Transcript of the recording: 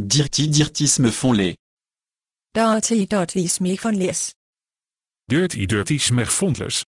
Dirty dirty, me font les. Dirty dirty, me font les. Dirty dirty, me font les.